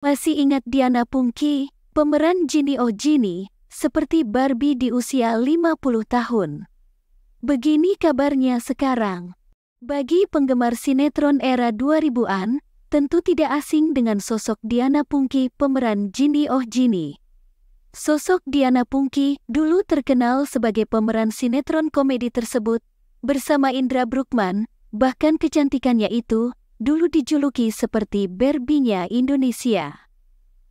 Masih ingat Diana Pungki, pemeran Ginny O'Ginny, seperti Barbie di usia 50 tahun. Begini kabarnya sekarang. Bagi penggemar sinetron era 2000-an, tentu tidak asing dengan sosok Diana Pungki pemeran Ginny O'Ginny. Sosok Diana Pungki dulu terkenal sebagai pemeran sinetron komedi tersebut bersama Indra Bruckman, bahkan kecantikannya itu dulu dijuluki seperti Berbinya Indonesia.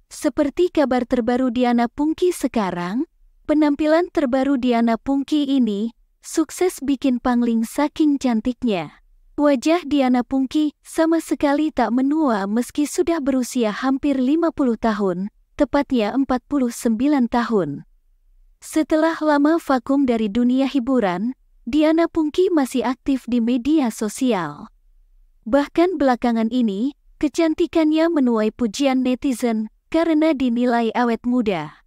Seperti kabar terbaru Diana Pungki sekarang, penampilan terbaru Diana Pungki ini sukses bikin pangling saking cantiknya. Wajah Diana Pungki sama sekali tak menua meski sudah berusia hampir 50 tahun, tepatnya 49 tahun. Setelah lama vakum dari dunia hiburan, Diana Pungki masih aktif di media sosial. Bahkan belakangan ini, kecantikannya menuai pujian netizen karena dinilai awet muda.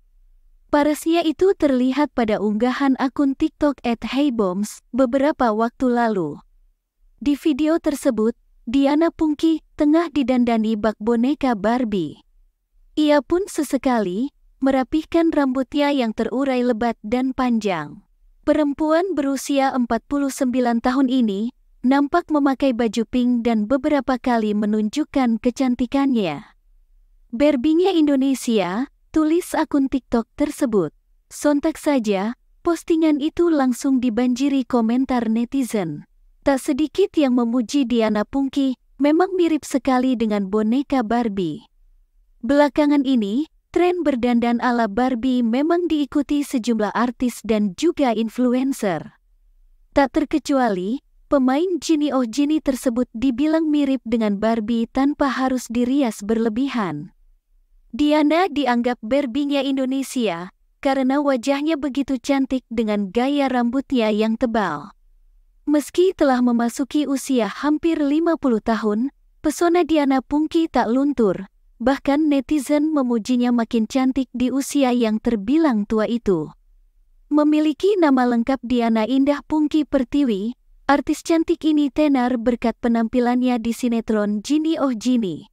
Parasnya itu terlihat pada unggahan akun TikTok at Heybombs beberapa waktu lalu. Di video tersebut, Diana Pungki tengah didandani bak boneka Barbie. Ia pun sesekali merapihkan rambutnya yang terurai lebat dan panjang. Perempuan berusia 49 tahun ini nampak memakai baju pink dan beberapa kali menunjukkan kecantikannya. Berbingnya Indonesia, tulis akun TikTok tersebut. Sontak saja, postingan itu langsung dibanjiri komentar netizen. Tak sedikit yang memuji Diana Pungki, memang mirip sekali dengan boneka Barbie. Belakangan ini, tren berdandan ala Barbie memang diikuti sejumlah artis dan juga influencer. Tak terkecuali, Pemain Jinny Oh Jinny tersebut dibilang mirip dengan Barbie tanpa harus dirias berlebihan. Diana dianggap Barbie-nya Indonesia karena wajahnya begitu cantik dengan gaya rambutnya yang tebal. Meski telah memasuki usia hampir 50 tahun, pesona Diana Pungki tak luntur, bahkan netizen memujinya makin cantik di usia yang terbilang tua itu. Memiliki nama lengkap Diana Indah Pungki Pertiwi, Artis cantik ini tenar berkat penampilannya di sinetron Genie Oh Genie.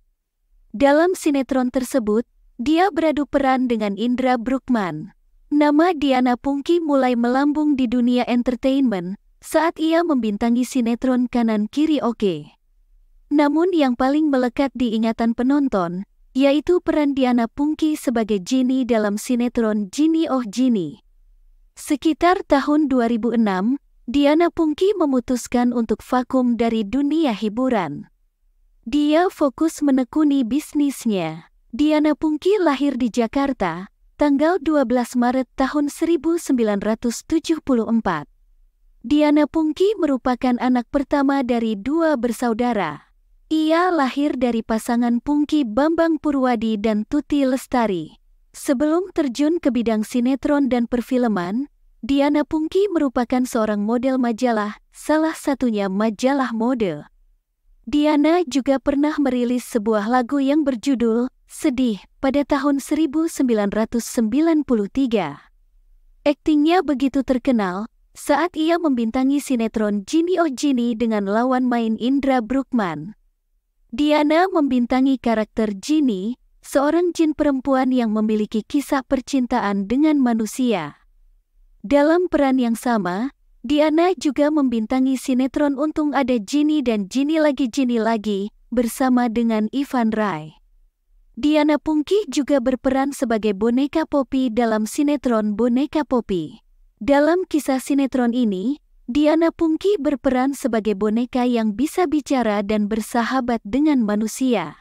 Dalam sinetron tersebut, dia beradu peran dengan Indra Brukman. Nama Diana Pungki mulai melambung di dunia entertainment saat ia membintangi sinetron Kanan Kiri Oke. Namun yang paling melekat di ingatan penonton, yaitu peran Diana Pungki sebagai Genie dalam sinetron Genie Oh Genie. Sekitar tahun 2006, Diana Pungki memutuskan untuk vakum dari dunia hiburan. Dia fokus menekuni bisnisnya. Diana Pungki lahir di Jakarta, tanggal 12 Maret tahun 1974. Diana Pungki merupakan anak pertama dari dua bersaudara. Ia lahir dari pasangan Pungki Bambang Purwadi dan Tuti Lestari. Sebelum terjun ke bidang sinetron dan perfilman, Diana Pungki merupakan seorang model majalah, salah satunya majalah mode. Diana juga pernah merilis sebuah lagu yang berjudul Sedih pada tahun 1993. Aktingnya begitu terkenal saat ia membintangi sinetron Jimmy Oh Jimmy dengan lawan main Indra Brukman. Diana membintangi karakter Jimmy, seorang jin perempuan yang memiliki kisah percintaan dengan manusia. Dalam peran yang sama, Diana juga membintangi sinetron Untung Ada Jini dan Jini Lagi Jini Lagi bersama dengan Ivan Rai. Diana Pungki juga berperan sebagai boneka Popi dalam sinetron Boneka Popi. Dalam kisah sinetron ini, Diana Pungki berperan sebagai boneka yang bisa bicara dan bersahabat dengan manusia.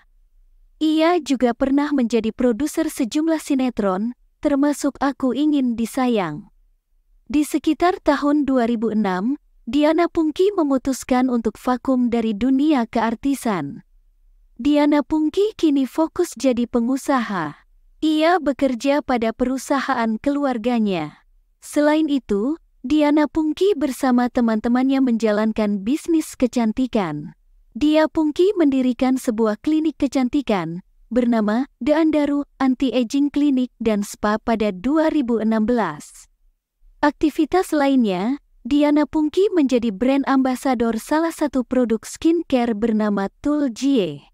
Ia juga pernah menjadi produser sejumlah sinetron, termasuk Aku Ingin Disayang. Di sekitar tahun 2006, Diana Pungki memutuskan untuk vakum dari dunia keartisan. Diana Pungki kini fokus jadi pengusaha. Ia bekerja pada perusahaan keluarganya. Selain itu, Diana Pungki bersama teman-temannya menjalankan bisnis kecantikan. Dia Pungki mendirikan sebuah klinik kecantikan bernama The Andaru Anti-Aging Clinic dan Spa pada 2016. Aktivitas lainnya, Diana Pungki menjadi brand ambasador salah satu produk skincare bernama Tool Jie.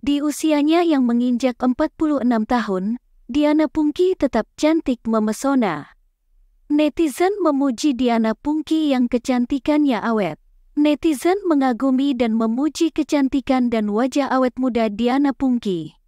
Di usianya yang menginjak 46 tahun, Diana Pungki tetap cantik memesona. Netizen memuji Diana Pungki yang kecantikannya awet. Netizen mengagumi dan memuji kecantikan dan wajah awet muda Diana Pungki.